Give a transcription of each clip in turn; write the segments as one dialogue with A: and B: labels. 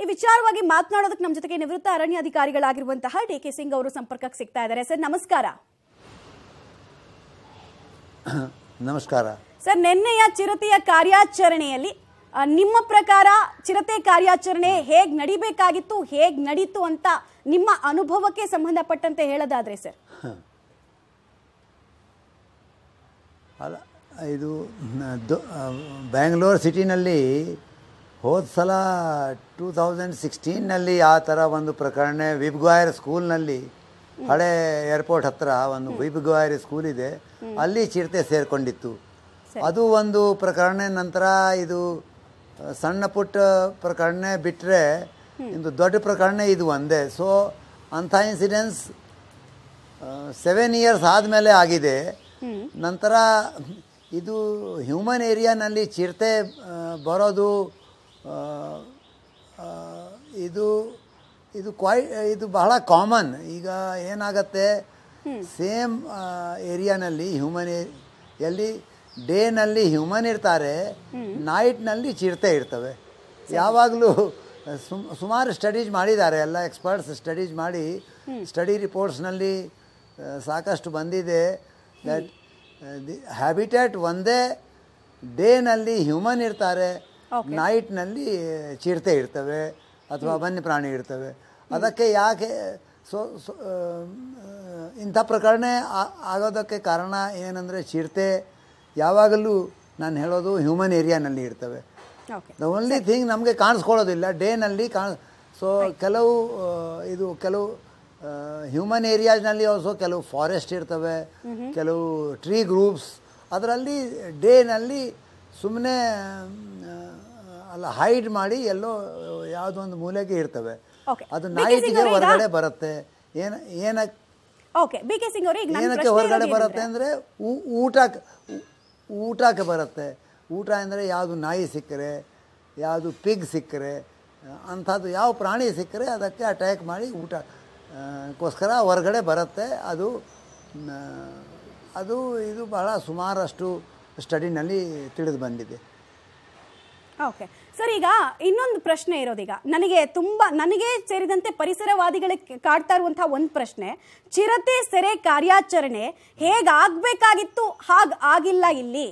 A: ಈ ವಿಚಾರವಾಗಿ ಮಾತನಾಡೋದಕ್ಕೆ ನಮ್ಮ ಜೊತೆಗೆ ನಿವೃತ್ತ ಅರಣ್ಯಾಧಿಕಾರಿಗಳಾಗಿರುವಂತಹ ಡಿ ಕೆ ಸಿಂಗ್ ಅವರು ಸಂಪರ್ಕಕ್ಕೆ ಸಿಗ್ತಾ ಇದ್ದಾರೆ ಸರ್ ನಮಸ್ಕಾರ
B: ನಮಸ್ಕಾರ
A: ಸರ್ ನಿನ್ನೆಯ ಚಿರತೆಯ ಕಾರ್ಯಾಚರಣೆಯಲ್ಲಿ ನಿಮ್ಮ ಪ್ರಕಾರ ಚಿರತೆ ಕಾರ್ಯಾಚರಣೆ ಹೇಗ್ ನಡಿಬೇಕಾಗಿತ್ತು ಹೇಗ್ ನಡೀತು ಅಂತ ನಿಮ್ಮ ಅನುಭವಕ್ಕೆ ಸಂಬಂಧಪಟ್ಟಂತೆ ಹೇಳೋದಾದ್ರೆ ಸರ್
B: ಇದು ಬ್ಯಾಂಗ್ಳೂರ್ ಸಿಟಿನಲ್ಲಿ ಹೋದ ಸಲ ಟೂ ತೌಸಂಡ್ ಸಿಕ್ಸ್ಟೀನಲ್ಲಿ ಆ ಥರ ಒಂದು ಪ್ರಕರಣ ವಿಬ್ಗ್ವಾಯರ್ ಸ್ಕೂಲ್ನಲ್ಲಿ ಹಳೆ ಏರ್ಪೋರ್ಟ್ ಹತ್ರ ಒಂದು ವಿಬ್ಗಾಯರ್ ಸ್ಕೂಲ್ ಇದೆ ಅಲ್ಲಿ ಚಿರತೆ ಸೇರಿಕೊಂಡಿತ್ತು ಅದು ಒಂದು ಪ್ರಕರಣ ನಂತರ ಇದು ಸಣ್ಣ ಪುಟ್ಟ ಪ್ರಕರಣ ಬಿಟ್ಟರೆ ಇದು ದೊಡ್ಡ ಪ್ರಕರಣ ಇದು ಒಂದೇ ಸೊ ಅಂಥ ಇನ್ಸಿಡೆನ್ಸ್ ಸೆವೆನ್ ಇಯರ್ಸ್ ಆದಮೇಲೆ ಆಗಿದೆ ನಂತರ ಇದು ಹ್ಯೂಮನ್ ಏರಿಯಾನಲ್ಲಿ ಚಿರತೆ ಬರೋದು ಇದು ಇದು ಕ್ವಾಯಿ ಇದು ಬಹಳ ಕಾಮನ್ ಈಗ ಏನಾಗತ್ತೆ ಸೇಮ್ ಏರಿಯಾನಲ್ಲಿ ಹ್ಯೂಮನ್ ಎಲ್ಲಿ ಡೇನಲ್ಲಿ ಹ್ಯೂಮನ್ ಇರ್ತಾರೆ ನೈಟ್ನಲ್ಲಿ ಚಿರತೆ ಇರ್ತವೆ ಯಾವಾಗಲೂ ಸುಮ್ ಸುಮಾರು ಸ್ಟಡೀಸ್ ಮಾಡಿದ್ದಾರೆ ಎಲ್ಲ ಎಕ್ಸ್ಪರ್ಟ್ಸ್ ಸ್ಟಡೀಸ್ ಮಾಡಿ ಸ್ಟಡಿ ರಿಪೋರ್ಟ್ಸ್ನಲ್ಲಿ ಸಾಕಷ್ಟು ಬಂದಿದೆ ದಟ್ ಹ್ಯಾಬಿಟ್ಯಾಟ್ ಒಂದೇ ಡೇನಲ್ಲಿ ಹ್ಯೂಮನ್ ಇರ್ತಾರೆ ನೈಟ್ನಲ್ಲಿ ಚಿರತೆ ಇರ್ತವೆ ಅಥವಾ ವನ್ಯ ಪ್ರಾಣಿ ಇರ್ತವೆ ಅದಕ್ಕೆ ಯಾಕೆ ಸೊ ಇಂಥ ಪ್ರಕರಣ ಆಗೋದಕ್ಕೆ ಕಾರಣ ಏನಂದರೆ ಚಿರತೆ ಯಾವಾಗಲೂ ನಾನು ಹೇಳೋದು ಹ್ಯೂಮನ್ ಏರಿಯಾನಲ್ಲಿ ಇರ್ತವೆ ದ ಓನ್ಲಿ ಥಿಂಗ್ ನಮಗೆ ಕಾಣಿಸ್ಕೊಳ್ಳೋದಿಲ್ಲ ಡೇನಲ್ಲಿ ಕಾಣ್ ಸೊ ಕೆಲವು ಇದು ಕೆಲವು ಹ್ಯೂಮನ್ ಏರಿಯಾಸ್ನಲ್ಲಿ ಆಲ್ಸೋ ಕೆಲವು ಫಾರೆಸ್ಟ್ ಇರ್ತವೆ ಕೆಲವು ಟ್ರೀ ಗ್ರೂಪ್ಸ್ ಅದರಲ್ಲಿ ಡೇನಲ್ಲಿ ಸುಮ್ಮನೆ ಅಲ್ಲ ಹೈಡ್ ಮಾಡಿ ಎಲ್ಲೋ ಒಂದು ಮೂಲೆಗೆ ಇರ್ತವೆ
A: ಅದು ನಾಯಿಗೆ ಹೊರಗಡೆ
B: ಬರುತ್ತೆ ಏನ ಏನಕ್ಕೆ
A: ಓಕೆ ಏನಕ್ಕೆ ಹೊರಗಡೆ ಬರುತ್ತೆ ಅಂದರೆ
B: ಊಟಕ್ಕೆ ಊಟಕ್ಕೆ ಬರುತ್ತೆ ಊಟ ಅಂದರೆ ಯಾವುದು ನಾಯಿ ಸಿಕ್ಕರೆ ಯಾವುದು ಪಿಗ್ ಸಿಕ್ಕರೆ ಅಂಥದ್ದು ಯಾವ ಪ್ರಾಣಿ ಸಿಕ್ಕರೆ ಅದಕ್ಕೆ ಅಟ್ಯಾಕ್ ಮಾಡಿ ಊಟಕ್ಕೋಸ್ಕರ ಹೊರಗಡೆ ಬರುತ್ತೆ ಅದು ಅದು ಇದು ಬಹಳ ಸುಮಾರಷ್ಟು ಸ್ಟಡಿನಲ್ಲಿ ತಿಳಿದು ಬಂದಿದೆ
A: ಓಕೆ ಸರ್ ಈಗ ಇನ್ನೊಂದು ಪ್ರಶ್ನೆ ಇರೋದೀಗ ನನಗೆ ತುಂಬ ನನಗೆ ಸೇರಿದಂತೆ ಪರಿಸರವಾದಿಗಳಿಗೆ ಕಾಡ್ತಾ ಇರುವಂತಹ ಒಂದು ಪ್ರಶ್ನೆ ಚಿರತೆ ಸೆರೆ ಕಾರ್ಯಾಚರಣೆ ಹೇಗಾಗಬೇಕಾಗಿತ್ತು ಹಾಗ ಆಗಿಲ್ಲ ಇಲ್ಲಿ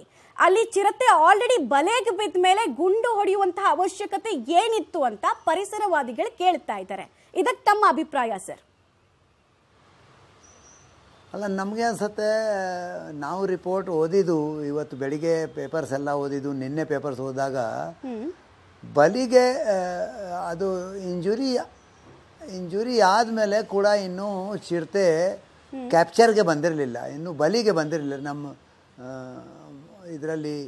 A: ಅಲ್ಲಿ ಚಿರತೆ ಆಲ್ರೆಡಿ ಬಲೆಗೆ ಬಿದ್ದ ಮೇಲೆ ಗುಂಡು ಹೊಡೆಯುವಂತಹ ಅವಶ್ಯಕತೆ ಏನಿತ್ತು ಅಂತ ಪರಿಸರವಾದಿಗಳು ಕೇಳ್ತಾ ಇದ್ದಾರೆ ಇದಕ್ಕೆ ತಮ್ಮ ಅಭಿಪ್ರಾಯ ಸರ್
B: ಅಲ್ಲ ನಮಗೆ ಅನ್ಸುತ್ತೆ ನಾವು ರಿಪೋರ್ಟ್ ಓದಿದ್ದು ಇವತ್ತು ಬೆಳಿಗ್ಗೆ ಪೇಪರ್ಸ್ ಎಲ್ಲ ಓದಿದ್ದು ನಿನ್ನೆ ಪೇಪರ್ಸ್ ಓದಿದಾಗ ಬಲಿಗೆ ಅದು ಇಂಜುರಿ ಇಂಜುರಿ ಆದಮೇಲೆ ಕೂಡ ಇನ್ನೂ ಚಿರತೆ ಕ್ಯಾಪ್ಚರ್ಗೆ ಬಂದಿರಲಿಲ್ಲ ಇನ್ನೂ ಬಲಿಗೆ ಬಂದಿರಲಿಲ್ಲ ನಮ್ಮ ಇದರಲ್ಲಿ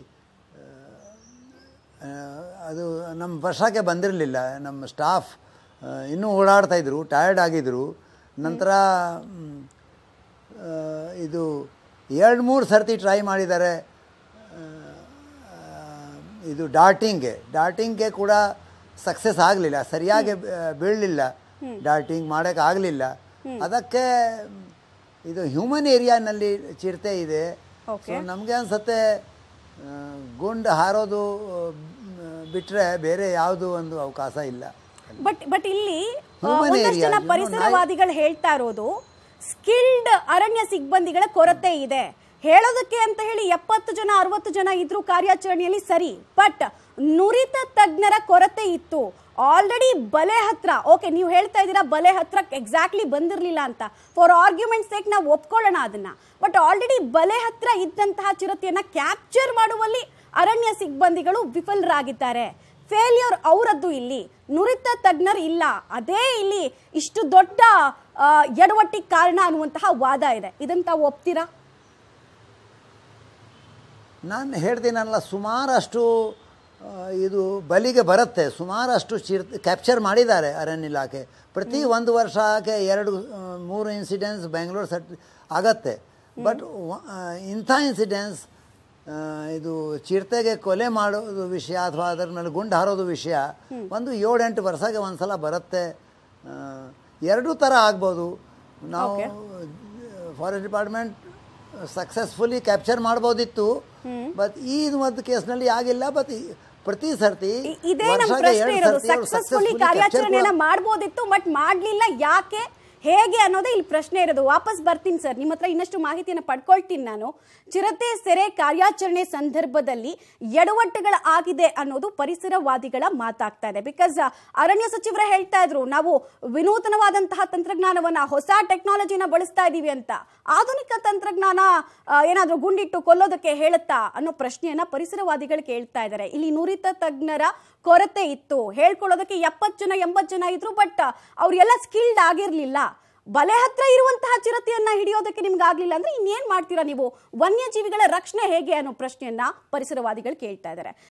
B: ಅದು ನಮ್ಮ ವರ್ಷಕ್ಕೆ ಬಂದಿರಲಿಲ್ಲ ನಮ್ಮ ಸ್ಟಾಫ್ ಇನ್ನೂ ಓಡಾಡ್ತಾಯಿದ್ರು ಟಯರ್ಡ್ ಆಗಿದ್ದರು ನಂತರ ಇದು ಎರಡು ಮೂರು ಸರ್ತಿ ಟ್ರೈ ಮಾಡಿದ್ದಾರೆ ಇದು ಡಾಟಿಂಗ್ ಡಾರ್ಟಿಂಗ್ಗೆ ಕೂಡ ಸಕ್ಸಸ್ ಆಗಲಿಲ್ಲ ಸರಿಯಾಗಿ ಬೀಳಲಿಲ್ಲ ಡಾರ್ಟಿಂಗ್ ಆಗಲಿಲ್ಲ ಅದಕ್ಕೆ ಇದು ಹ್ಯೂಮನ್ ಏರಿಯಾನಲ್ಲಿ ಚಿರತೆ ಇದೆ ನಮಗೆ ಅನ್ಸತ್ತೆ ಗುಂಡು ಹಾರೋದು ಬಿಟ್ಟರೆ ಬೇರೆ ಯಾವುದು ಒಂದು ಅವಕಾಶ ಇಲ್ಲ
A: ಬಟ್ ಬಟ್ ಇಲ್ಲಿ ಪರಿಸರವಾದಿಗಳು ಹೇಳ್ತಾ ಇರೋದು ಸ್ಕಿಲ್ಡ್ ಅರಣ್ಯ ಸಿಬ್ಬಂದಿಗಳ ಕೊರತೆ ಇದೆ ಹೇಳೋದಕ್ಕೆ ಅಂತ ಹೇಳಿ ಎಪ್ಪತ್ತು ಜನ ಅರವತ್ತು ಜನ ಇದ್ರು ಕಾರ್ಯಾಚರಣೆಯಲ್ಲಿ ಸರಿ ಬಟ್ ನುರಿತ ತಜ್ಞರ ಕೊರತೆ ಇತ್ತು ಆಲ್ರೆಡಿ ಬಲೆ ಹತ್ರ ಓಕೆ ನೀವು ಹೇಳ್ತಾ ಇದ್ದೀರಾ ಬಲೆ ಹತ್ರ ಎಕ್ಸಾಕ್ಟ್ಲಿ ಬಂದಿರಲಿಲ್ಲ ಅಂತ ಫಾರ್ ಆರ್ಗ್ಯುಮೆಂಟ್ ಸೇಕ್ ನಾವು ಒಪ್ಕೊಳ್ಳೋಣ ಅದನ್ನು ಬಟ್ ಆಲ್ರೆಡಿ ಬಲೆ ಹತ್ರ ಇದ್ದಂತಹ ಚಿರತೆಯನ್ನು ಕ್ಯಾಪ್ಚರ್ ಮಾಡುವಲ್ಲಿ ಅರಣ್ಯ ಸಿಬ್ಬಂದಿಗಳು ವಿಫಲರಾಗಿದ್ದಾರೆ ಫೇಲ್ಯೂರ್ ಅವರದ್ದು ಇಲ್ಲಿ ನುರಿತ ತಜ್ಞರು ಇಲ್ಲ ಅದೇ ಇಲ್ಲಿ ಇಷ್ಟು ದೊಡ್ಡ ಎಡವಟ್ಟಿಗೆ ಕಾರಣ ಅನ್ನುವಂತಹ ವಾದ ಇದೆ ಇದನ್ನು ತಾವು ಒಪ್ತೀರಾ
B: ನಾನು ಹೇಳ್ತೀನಲ್ಲ ಸುಮಾರಷ್ಟು ಇದು ಬಲಿಗೆ ಬರುತ್ತೆ ಸುಮಾರಷ್ಟು ಚಿರ್ ಕ್ಯಾಪ್ಚರ್ ಮಾಡಿದ್ದಾರೆ ಅರಣ್ಯ ಇಲಾಖೆ ಪ್ರತಿ ಒಂದು ವರ್ಷಕ್ಕೆ ಎರಡು ಮೂರು ಇನ್ಸಿಡೆನ್ಸ್ ಬೆಂಗಳೂರು ಸಟ್ ಆಗತ್ತೆ ಬಟ್ ಇಂಥ ಇನ್ಸಿಡೆನ್ಸ್ ಇದು ಚಿರತೆಗೆ ಕೊಲೆ ಮಾಡೋದು ವಿಷಯ ಅಥವಾ ಅದರ ಮೇಲೆ ಗುಂಡು ಹಾರೋದು ವಿಷಯ ಒಂದು ಏಳೆಂಟು ವರ್ಷಕ್ಕೆ ಒಂದು ಸಲ ಬರುತ್ತೆ ಎರಡೂ ಥರ ಆಗ್ಬೋದು ನಾವು ಫಾರೆಸ್ಟ್ ಡಿಪಾರ್ಟ್ಮೆಂಟ್ ಸಕ್ಸಸ್ಫುಲಿ ಕ್ಯಾಪ್ಚರ್ ಮಾಡಬಹುದಿತ್ತು ಬಟ್
A: ಈ ಒಂದು ಕೇಸ್ ನಲ್ಲಿ ಆಗಿಲ್ಲ ಬಟ್ ಪ್ರತಿ ಸರ್ತಿ ನಮ್ಮ ಸಕ್ಸಸ್ಫುಲಿ ಮಾಡಬಹುದಿತ್ತು ಬಟ್ ಮಾಡಲಿಲ್ಲ ಯಾಕೆ ಹೇಗೆ ಅನ್ನೋದೇ ಇಲ್ಲಿ ಪ್ರಶ್ನೆ ಇರೋದು ವಾಪಸ್ ಬರ್ತೀನಿ ಸರ್ ನಿಮ್ಮ ಹತ್ರ ಇನ್ನಷ್ಟು ಮಾಹಿತಿಯನ್ನು ಪಡ್ಕೊಳ್ತೀನಿ ನಾನು ಚಿರತೆ ಸೆರೆ ಕಾರ್ಯಾಚರಣೆ ಸಂದರ್ಭದಲ್ಲಿ ಎಡವಟ್ಟುಗಳ ಆಗಿದೆ ಅನ್ನೋದು ಪರಿಸರವಾದಿಗಳ ಮಾತಾಗ್ತಾ ಇದೆ ಬಿಕಾಸ್ ಅರಣ್ಯ ಸಚಿವರು ಹೇಳ್ತಾ ಇದ್ರು ನಾವು ವಿನೂತನವಾದಂತಹ ತಂತ್ರಜ್ಞಾನವನ್ನ ಹೊಸ ಟೆಕ್ನಾಲಜಿನ ಬಳಸ್ತಾ ಇದ್ದೀವಿ ಅಂತ ಆಧುನಿಕ ತಂತ್ರಜ್ಞಾನ ಏನಾದರೂ ಗುಂಡಿಟ್ಟು ಕೊಲ್ಲೋದಕ್ಕೆ ಹೇಳುತ್ತಾ ಅನ್ನೋ ಪ್ರಶ್ನೆಯನ್ನ ಪರಿಸರವಾದಿಗಳು ಕೇಳ್ತಾ ಇದ್ದಾರೆ ಇಲ್ಲಿ ನುರಿತ ತಜ್ಞರ ಕೊರತೆ ಇತ್ತು ಹೇಳ್ಕೊಳ್ಳೋದಕ್ಕೆ ಎಪ್ಪತ್ತು ಜನ ಎಂಬತ್ತು ಜನ ಇದ್ರು ಬಟ್ ಅವರೆಲ್ಲ ಸ್ಕಿಲ್ಡ್ ಆಗಿರಲಿಲ್ಲ ಬಲೆ ಹತ್ರ ಇರುವಂತಹ ಚಿರತೆಯನ್ನ ಹಿಡಿಯೋದಕ್ಕೆ ನಿಮ್ಗೆ ಆಗ್ಲಿಲ್ಲ ಅಂದ್ರೆ ಇನ್ನೇನ್ ಮಾಡ್ತೀರಾ ನೀವು ವನ್ಯಜೀವಿಗಳ ರಕ್ಷಣೆ ಹೇಗೆ ಅನ್ನೋ ಪ್ರಶ್ನೆಯನ್ನ ಪರಿಸರವಾದಿಗಳು ಕೇಳ್ತಾ ಇದ್ದಾರೆ